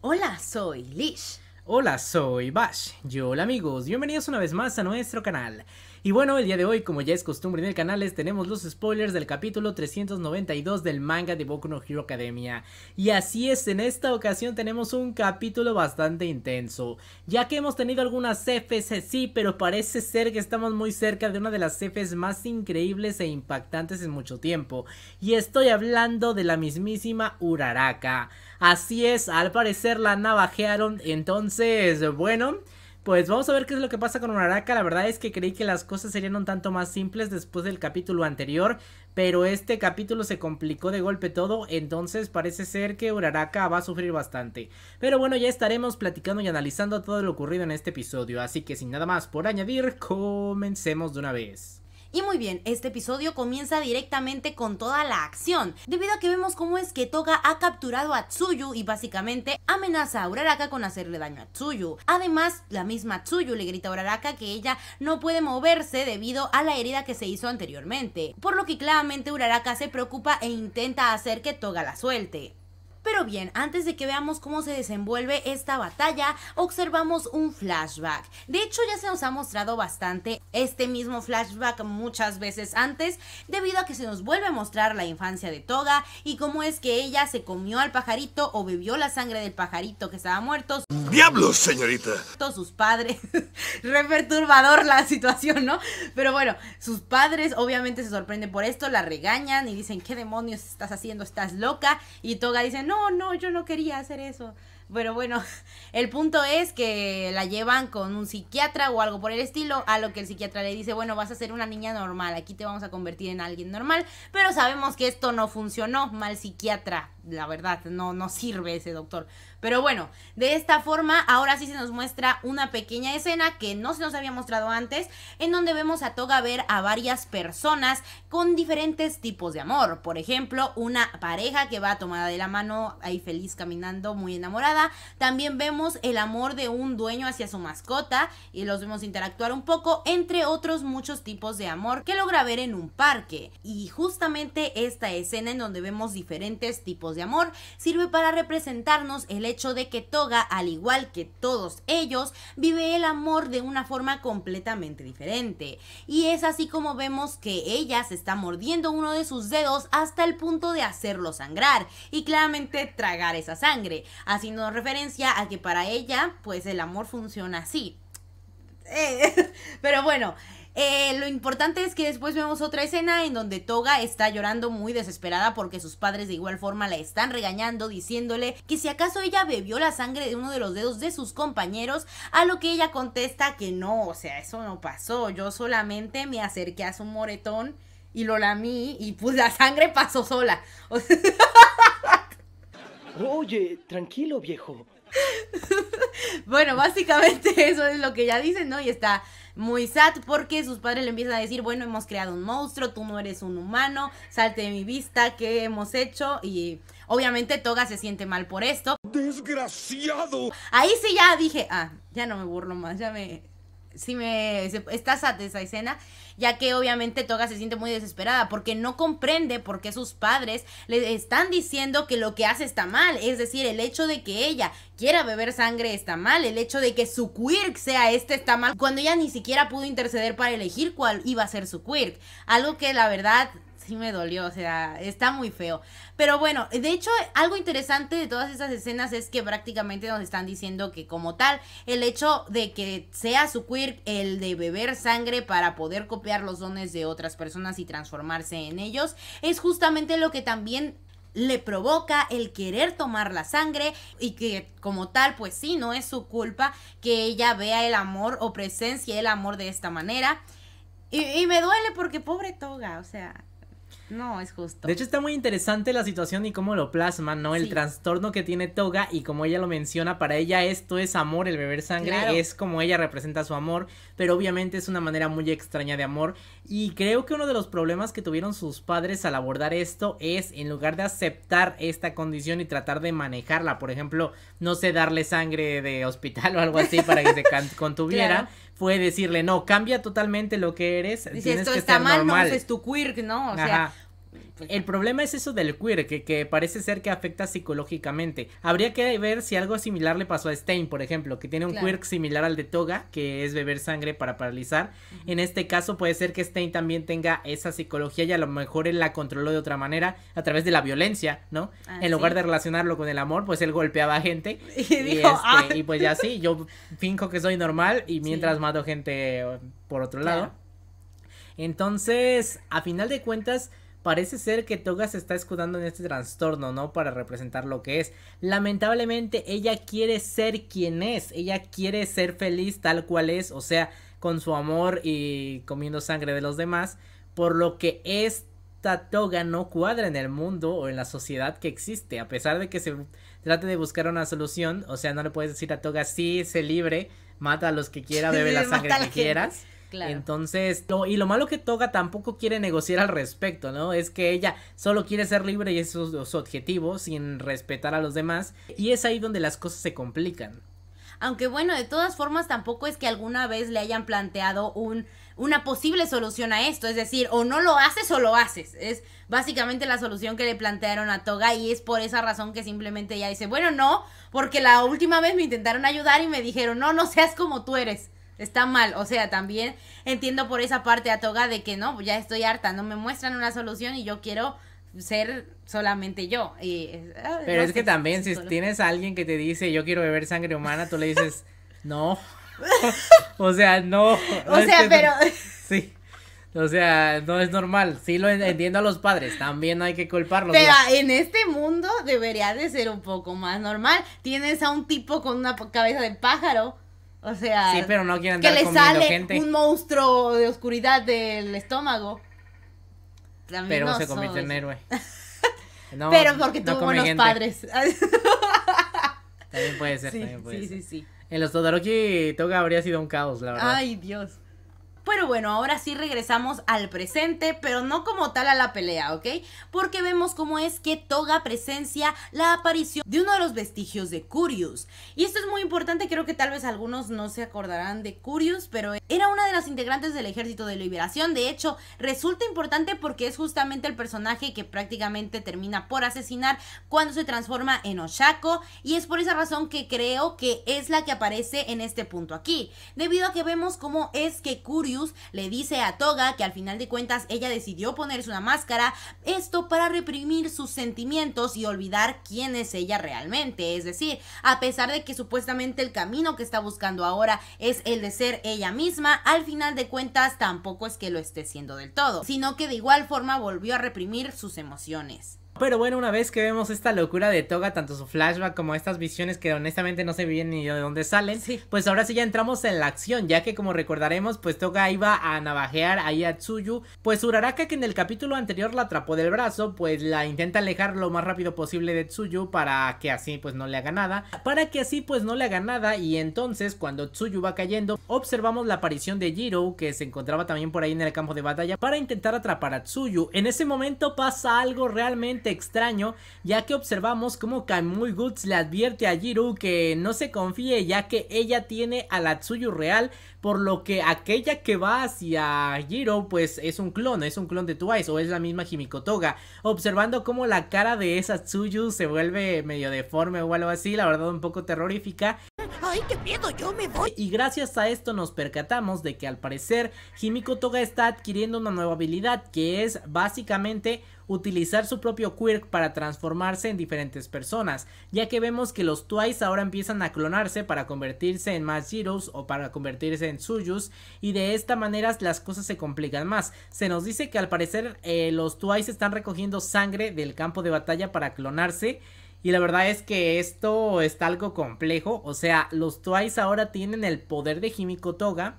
Hola, soy Lish. Hola, soy Bash. Hola amigos, bienvenidos una vez más a nuestro canal. Y bueno, el día de hoy, como ya es costumbre en el canal, tenemos los spoilers del capítulo 392 del manga de Boku no Hero Academia. Y así es, en esta ocasión tenemos un capítulo bastante intenso, ya que hemos tenido algunas CFs, sí, pero parece ser que estamos muy cerca de una de las CFs más increíbles e impactantes en mucho tiempo. Y estoy hablando de la mismísima Uraraka. Así es, al parecer la navajearon, entonces, bueno... Pues vamos a ver qué es lo que pasa con Uraraka. La verdad es que creí que las cosas serían un tanto más simples después del capítulo anterior. Pero este capítulo se complicó de golpe todo. Entonces parece ser que Uraraka va a sufrir bastante. Pero bueno, ya estaremos platicando y analizando todo lo ocurrido en este episodio. Así que sin nada más por añadir, comencemos de una vez. Y muy bien, este episodio comienza directamente con toda la acción, debido a que vemos cómo es que Toga ha capturado a Tsuyu y básicamente amenaza a Uraraka con hacerle daño a Tsuyu. Además, la misma Tsuyu le grita a Uraraka que ella no puede moverse debido a la herida que se hizo anteriormente, por lo que claramente Uraraka se preocupa e intenta hacer que Toga la suelte. Pero bien, antes de que veamos cómo se desenvuelve esta batalla, observamos un flashback. De hecho, ya se nos ha mostrado bastante este mismo flashback muchas veces antes, debido a que se nos vuelve a mostrar la infancia de Toga y cómo es que ella se comió al pajarito o bebió la sangre del pajarito que estaba muerto. ¡Diablos, señorita! Todos sus padres. Re perturbador la situación, ¿no? Pero bueno, sus padres obviamente se sorprenden por esto, la regañan y dicen, ¿qué demonios estás haciendo? ¿Estás loca? Y Toga dice, no no, no, yo no quería hacer eso. Pero bueno, el punto es que la llevan con un psiquiatra o algo por el estilo, a lo que el psiquiatra le dice, bueno, vas a ser una niña normal, aquí te vamos a convertir en alguien normal, pero sabemos que esto no funcionó, mal psiquiatra, la verdad, no, no sirve ese doctor. Pero bueno, de esta forma ahora sí se nos muestra una pequeña escena que no se nos había mostrado antes, en donde vemos a Toga ver a varias personas con diferentes tipos de amor. Por ejemplo, una pareja que va tomada de la mano, ahí feliz caminando, muy enamorada. También vemos el amor de un dueño hacia su mascota y los vemos interactuar un poco, entre otros muchos tipos de amor que logra ver en un parque. Y justamente esta escena en donde vemos diferentes tipos de amor sirve para representarnos el hecho de que Toga, al igual que todos ellos, vive el amor de una forma completamente diferente. Y es así como vemos que ella se está mordiendo uno de sus dedos hasta el punto de hacerlo sangrar y claramente tragar esa sangre, haciendo referencia a que para ella, pues el amor funciona así. Eh, pero bueno, eh, lo importante es que después vemos otra escena en donde Toga está llorando muy desesperada porque sus padres de igual forma la están regañando, diciéndole que si acaso ella bebió la sangre de uno de los dedos de sus compañeros, a lo que ella contesta que no, o sea, eso no pasó, yo solamente me acerqué a su moretón y lo lamí y pues la sangre pasó sola. Oye, tranquilo viejo. bueno, básicamente eso es lo que ella dice, ¿no? Y está muy sad porque sus padres le empiezan a decir, bueno, hemos creado un monstruo, tú no eres un humano, salte de mi vista, ¿qué hemos hecho? Y obviamente Toga se siente mal por esto. Desgraciado. Ahí sí ya dije, ah, ya no me burlo más, ya me si me estás a esa escena, ya que obviamente Toga se siente muy desesperada porque no comprende por qué sus padres le están diciendo que lo que hace está mal, es decir, el hecho de que ella quiera beber sangre está mal, el hecho de que su quirk sea este está mal, cuando ella ni siquiera pudo interceder para elegir cuál iba a ser su quirk, algo que la verdad me dolió, o sea, está muy feo. Pero bueno, de hecho, algo interesante de todas esas escenas es que prácticamente nos están diciendo que como tal, el hecho de que sea su quirk el de beber sangre para poder copiar los dones de otras personas y transformarse en ellos, es justamente lo que también le provoca el querer tomar la sangre y que como tal pues sí, no es su culpa que ella vea el amor o presencia el amor de esta manera. y me duele porque pobre Toga, o sea, no, es justo. De hecho, está muy interesante la situación y cómo lo plasma, ¿no? El trastorno que tiene Toga y como ella lo menciona, para ella esto es amor, el beber sangre es como ella representa su amor, pero obviamente es una manera muy extraña de amor y creo que uno de los problemas que tuvieron sus padres al abordar esto es en lugar de aceptar esta condición y tratar de manejarla, por ejemplo, no sé, darle sangre de hospital o algo así para que se contuviera, fue decirle, no, cambia totalmente lo que eres. Dice, esto está mal, no es tu quirk, ¿no? O sea, pues el problema es eso del queer, que, parece ser que afecta psicológicamente. Habría que ver si algo similar le pasó a Stein, por ejemplo, que tiene un quirk similar al de Toga, que es beber sangre para paralizar. En este caso puede ser que Stein también tenga esa psicología y a lo mejor él la controló de otra manera, a través de la violencia, ¿no? en ah, lugar de relacionarlo con el amor, pues él golpeaba a gente. Y, dijo, este, ah". y pues ya sí, yo finjo que soy normal y mientras mato gente eh, por otro lado. Entonces, a final de cuentas Parece ser que Toga se está escudando en este trastorno, ¿no? Para representar lo que es. Lamentablemente ella quiere ser quien es, ella quiere ser feliz tal cual es, o sea, con su amor y comiendo sangre de los demás, por lo que esta toga no cuadra en el mundo o en la sociedad que existe, a pesar de que se trate de buscar una solución, o sea, no le puedes decir a toga, sí, sé libre, mata a los que quiera, bebe la sangre que quieras. Entonces, y lo malo que Toga tampoco quiere negociar al respecto, ¿no? Es que ella solo quiere ser libre y esos objetivos sin respetar a los demás. Y es ahí donde las cosas se complican. Aunque bueno, de todas formas tampoco es que alguna vez le hayan planteado un, una posible solución a esto. Es decir, o no lo haces o lo haces. Es básicamente la solución que le plantearon a Toga y es por esa razón que simplemente ella dice, bueno, no, porque la última vez me intentaron ayudar y me dijeron, no, no seas como tú eres. Está mal, o sea, también entiendo por esa parte a toga de que no, ya estoy harta, no me muestran una solución y yo quiero ser solamente yo. Y, eh, ah, Pero es que también si tienes a alguien que te dice yo quiero beber sangre humana, tú le dices no. o sea, no. O sea, pero. Sí. O sea, no es normal. Sí lo entiendo a los padres, también hay que culparlos. Pero en este mundo debería de ser un poco más normal. Tienes a un tipo con una cabeza de pájaro o sea, sí, pero no que le sale un monstruo de oscuridad del estómago. pero no se convierte en héroe. pero porque tuvo buenos padres. también puede ser, también puede ser. Sí, sí, sí. En los Todoroki Toga habría sido un caos, la verdad. Ay, Dios. Pero bueno, ahora sí regresamos al presente, pero no como tal a la pelea, ¿ok? Porque vemos cómo es que Toga presencia la aparición de uno de los vestigios de Curious. Y esto es muy importante, creo que tal vez algunos no se acordarán de Curious, pero era una de las integrantes del Ejército de Liberación. De hecho, resulta importante porque es justamente el personaje que prácticamente termina por asesinar cuando se transforma en Oshako. Y es por esa razón que creo que es la que aparece en este punto aquí. Debido a que vemos cómo es que Curious le dice a Toga que al final de cuentas ella decidió ponerse una máscara, esto para reprimir sus sentimientos y olvidar quién es ella realmente. Es decir, a pesar de que supuestamente el camino que está buscando ahora es el de ser ella misma, al final de cuentas tampoco es que lo esté siendo del todo, sino que de igual forma volvió a reprimir sus emociones. Pero bueno, una vez que vemos esta locura de Toga, tanto su flashback como estas visiones que honestamente no se sé bien ni de dónde salen, pues ahora sí ya entramos en la acción, ya que como recordaremos, pues Toga iba a navajear ahí a Tsuyu, pues Uraraka que en el capítulo anterior la atrapó del brazo, pues la intenta alejar lo más rápido posible de Tsuyu para que así pues no le haga nada, para que así pues no le haga nada y entonces cuando Tsuyu va cayendo, observamos la aparición de Jiro que se encontraba también por ahí en el campo de batalla para intentar atrapar a Tsuyu. En ese momento pasa algo realmente extraño, ya que observamos cómo muy Goods le advierte a Jiru que no se confíe, ya que ella tiene a la Tsuyu real por lo que aquella que va hacia Jiro pues es un clon, es un clon de Twice o es la misma Toga... observando cómo la cara de esa Tsuyu se vuelve medio deforme o algo así, la verdad un poco terrorífica. ¡Ay, qué miedo! ¡Yo me voy! Y gracias a esto nos percatamos de que al parecer Himiko Toga está adquiriendo una nueva habilidad que es básicamente utilizar su propio quirk para transformarse en diferentes personas, ya que vemos que los Twice ahora empiezan a clonarse para convertirse en más Zeros o para convertirse en suyos y de esta manera las cosas se complican más. Se nos dice que al parecer eh, los Twice están recogiendo sangre del campo de batalla para clonarse. Y la verdad es que esto está algo complejo. O sea, los Twice ahora tienen el poder de Himiko Toga.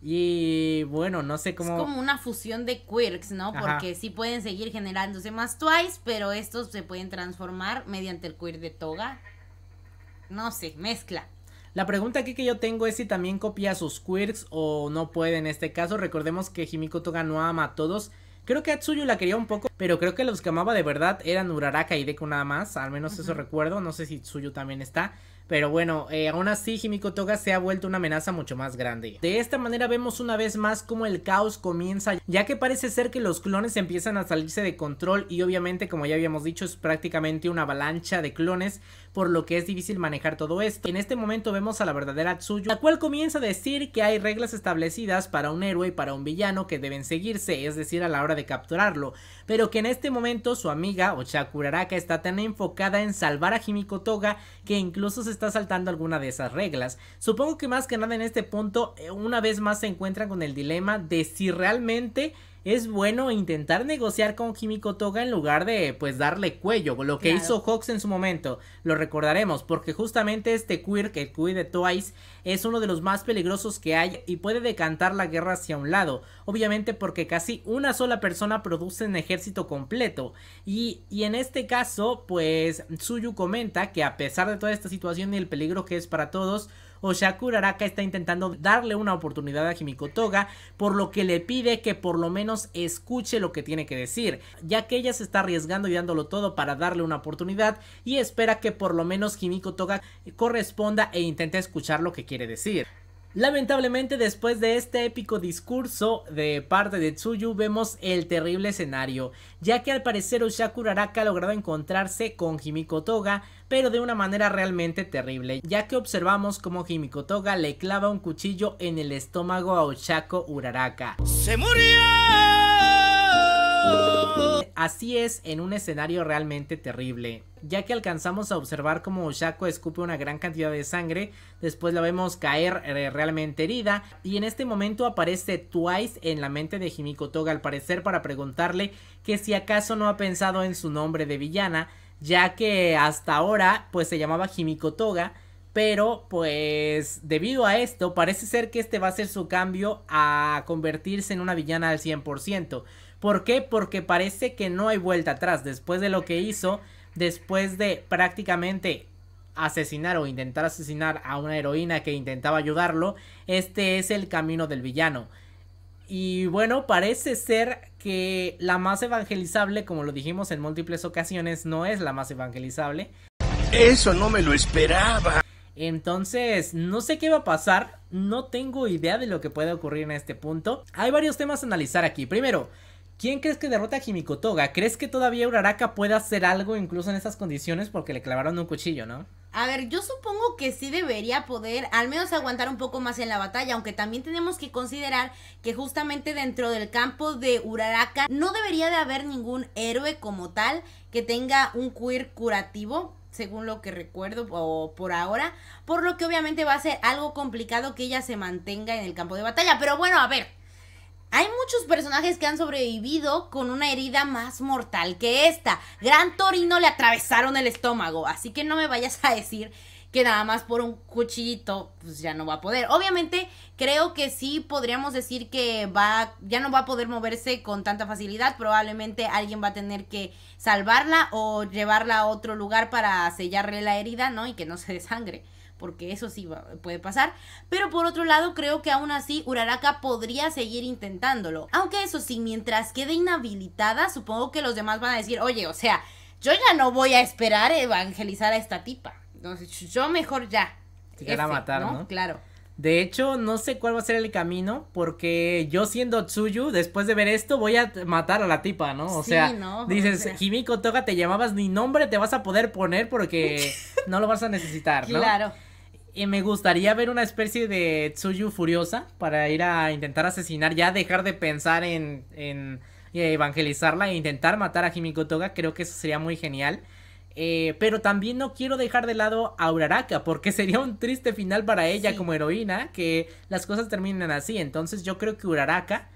Y bueno, no sé cómo. Es como una fusión de quirks, ¿no? Porque sí pueden seguir generándose más Twice, pero estos se pueden transformar mediante el quirk de Toga. No sé, mezcla. La pregunta aquí que yo tengo es si también copia sus quirks o no puede en este caso. Recordemos que Himiko Toga no ama a todos. Creo que a Tsuyu la quería un poco, pero creo que los que amaba de verdad eran Uraraka y Deku nada más. Al menos eso recuerdo. No sé si Tsuyu también está. Pero bueno, eh, aún así Himiko Toga se ha vuelto una amenaza mucho más grande. De esta manera vemos una vez más cómo el caos comienza, ya que parece ser que los clones empiezan a salirse de control y obviamente como ya habíamos dicho es prácticamente una avalancha de clones, por lo que es difícil manejar todo esto. En este momento vemos a la verdadera Tsuyu, la cual comienza a decir que hay reglas establecidas para un héroe y para un villano que deben seguirse, es decir, a la hora de capturarlo, pero que en este momento su amiga Ochakuraraka está tan enfocada en salvar a Himiko Toga que incluso se está saltando alguna de esas reglas. Supongo que más que nada en este punto, eh, una vez más se encuentran con el dilema de si realmente es bueno intentar negociar con Kimiko Toga en lugar de pues darle cuello, lo que hizo Hawks en su momento, lo recordaremos, porque justamente este queer, que el queer de Twice, es uno de los más peligrosos que hay y puede decantar la guerra hacia un lado, obviamente porque casi una sola persona produce un ejército completo y, y en este caso pues Suyu comenta que a pesar de toda esta situación y el peligro que es para todos, Oshakuraraka Araka está intentando darle una oportunidad a Himiko Toga, por lo que le pide que por lo menos escuche lo que tiene que decir, ya que ella se está arriesgando y dándolo todo para darle una oportunidad y espera que por lo menos Himiko Toga corresponda e intente escuchar lo que quiere decir. Lamentablemente después de este épico discurso de parte de Tsuyu vemos el terrible escenario, ya que al parecer Ushaku Uraraka ha logrado encontrarse con Himiko Toga, pero de una manera realmente terrible, ya que observamos como Himiko Toga le clava un cuchillo en el estómago a Ushaku Uraraka. ¡Se murió! Así es en un escenario realmente terrible, ya que alcanzamos a observar como Shako escupe una gran cantidad de sangre, después la vemos caer eh, realmente herida, y en este momento aparece Twice en la mente de Himiko Toga al parecer para preguntarle que si acaso no ha pensado en su nombre de villana, ya que hasta ahora pues se llamaba Himiko Toga, pero pues debido a esto parece ser que este va a ser su cambio a convertirse en una villana al 100%. ¿Por qué? Porque parece que no hay vuelta atrás. Después de lo que hizo, después de prácticamente asesinar o intentar asesinar a una heroína que intentaba ayudarlo, este es el camino del villano. Y bueno, parece ser que la más evangelizable, como lo dijimos en múltiples ocasiones, no es la más evangelizable. Eso no me lo esperaba. Entonces, no sé qué va a pasar, no tengo idea de lo que puede ocurrir en este punto. Hay varios temas a analizar aquí. Primero, ¿Quién crees que derrota a toga ¿Crees que todavía Uraraka puede hacer algo incluso en esas condiciones porque le clavaron un cuchillo, no? A ver, yo supongo que sí debería poder al menos aguantar un poco más en la batalla, aunque también tenemos que considerar que justamente dentro del campo de Uraraka no debería de haber ningún héroe como tal que tenga un queer curativo, según lo que recuerdo o por ahora, por lo que obviamente va a ser algo complicado que ella se mantenga en el campo de batalla, pero bueno, a ver, hay muchos personajes que han sobrevivido con una herida más mortal que esta. Gran Torino le atravesaron el estómago, así que no me vayas a decir que nada más por un cuchillito, pues ya no va a poder. Obviamente, creo que sí podríamos decir que va, ya no va a poder moverse con tanta facilidad. Probablemente alguien va a tener que salvarla o llevarla a otro lugar para sellarle la herida, ¿no? Y que no se desangre porque eso sí puede pasar. Pero por otro lado, creo que aún así Uraraka podría seguir intentándolo. Aunque eso sí, mientras quede inhabilitada, supongo que los demás van a decir, oye, o sea, yo ya no voy a esperar evangelizar a esta tipa yo mejor ya. Te a matar, ¿no? Claro. De hecho, no sé cuál va a ser el camino, porque yo siendo Tsuyu, después de ver esto, voy a matar a la tipa, ¿no? O sea, no, dices, Toga, te llamabas ni nombre, te vas a poder poner porque no lo vas a necesitar, ¿no? Claro. Y me gustaría ver una especie de Tsuyu furiosa para ir a intentar asesinar, ya dejar de pensar en, en eh, evangelizarla e intentar matar a Himiko Toga, creo que eso sería muy genial. Eh, pero también no quiero dejar de lado a Uraraka, porque sería un triste final para ella como heroína, que las cosas terminen así. Entonces yo creo que Uraraka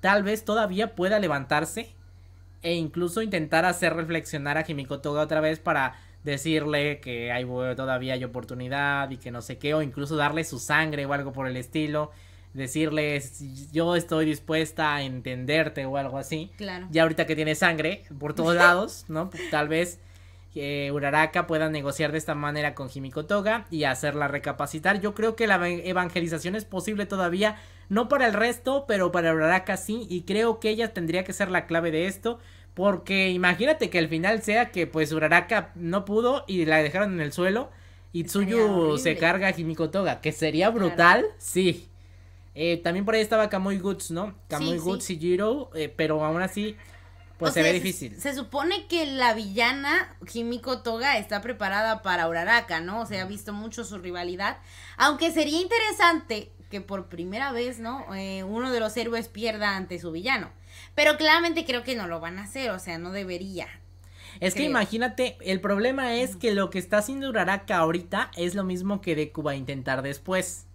tal vez todavía pueda levantarse e incluso intentar hacer reflexionar a Himiko Toga otra vez para decirle que hay, todavía hay oportunidad y que no sé qué, o incluso darle su sangre o algo por el estilo. Decirle, yo estoy dispuesta a entenderte o algo así. Claro. Ya ahorita que tiene sangre por todos lados, ¿no? Tal vez que Uraraka pueda negociar de esta manera con Himiko Toga y hacerla recapacitar. Yo creo que la evangelización es posible todavía, no para el resto, pero para Uraraka sí, y creo que ella tendría que ser la clave de esto, porque imagínate que al final sea que pues Uraraka no pudo y la dejaron en el suelo, y Tsuyu se carga a Himiko Toga, que sería brutal, sí. Eh, también por ahí estaba Kamui Guts, ¿no? Kamui Guts y Jiro, eh, pero aún así pues se ve difícil. Se, supone que la villana Himiko Toga está preparada para Uraraka, ¿no? O sea, ha visto mucho su rivalidad. Aunque sería interesante que por primera vez, ¿no? Eh, uno de los héroes pierda ante su villano. Pero claramente creo que no lo van a hacer, o sea, no debería. Es que imagínate, el problema es que lo que está haciendo Uraraka ahorita es lo mismo que Deku va a intentar después.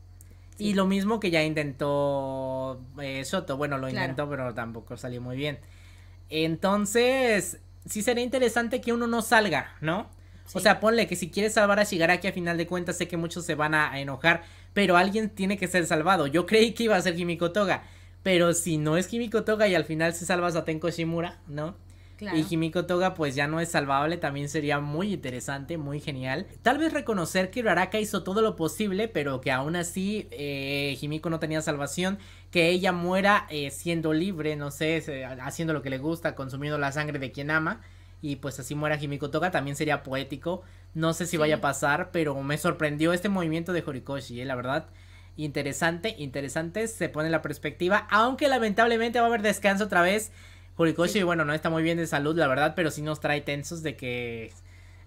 Y lo mismo que ya intentó eh, Soto. Bueno, lo intentó, pero tampoco salió muy bien. Entonces, sí sería interesante que uno no salga, ¿no? O sea, ponle que si quieres salvar a Shigaraki, a final de cuentas sé que muchos se van a, enojar, pero alguien tiene que ser salvado. Yo creí que iba a ser Kimiko Toga, pero si no es Kimiko Toga y al final se salva a Tenko Shimura, ¿no? Y Himiko Toga pues ya no es salvable, también sería muy interesante, muy genial. Tal vez reconocer que Raraka hizo todo lo posible, pero que aún así eh, Himiko no tenía salvación que ella muera eh, siendo libre, no sé, haciendo lo que le gusta, consumiendo la sangre de quien ama, y pues así muera Himiko Toga, también sería poético. No sé si vaya a pasar, pero me sorprendió este movimiento de Horikoshi, eh, la verdad. Interesante, interesante, se pone la perspectiva, aunque lamentablemente va a haber descanso otra vez Horikoshi, bueno, no está muy bien de salud, la verdad, pero sí nos trae tensos de que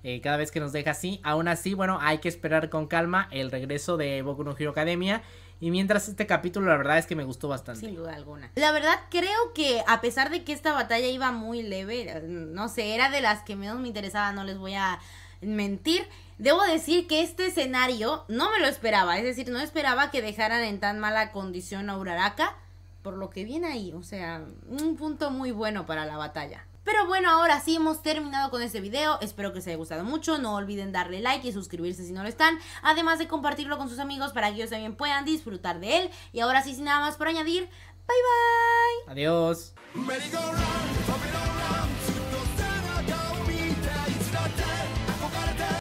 eh, cada vez que nos deja así. Aún así, bueno, hay que esperar con calma el regreso de Boku no Academia. Y mientras este capítulo, la verdad es que me gustó bastante. Sin duda alguna. La verdad, creo que a pesar de que esta batalla iba muy leve, no sé, era de las que menos me interesaba, no les voy a mentir. Debo decir que este escenario no me lo esperaba, es decir, no esperaba que dejaran en tan mala condición a Uraraka por lo que viene ahí. O sea, un punto muy bueno para la batalla. Pero bueno, ahora sí hemos terminado con este video, espero que les haya gustado mucho, no olviden darle like y suscribirse si no lo están, además de compartirlo con sus amigos para que ellos también puedan disfrutar de él. Y ahora sí, sin nada más por añadir, bye bye. Adiós.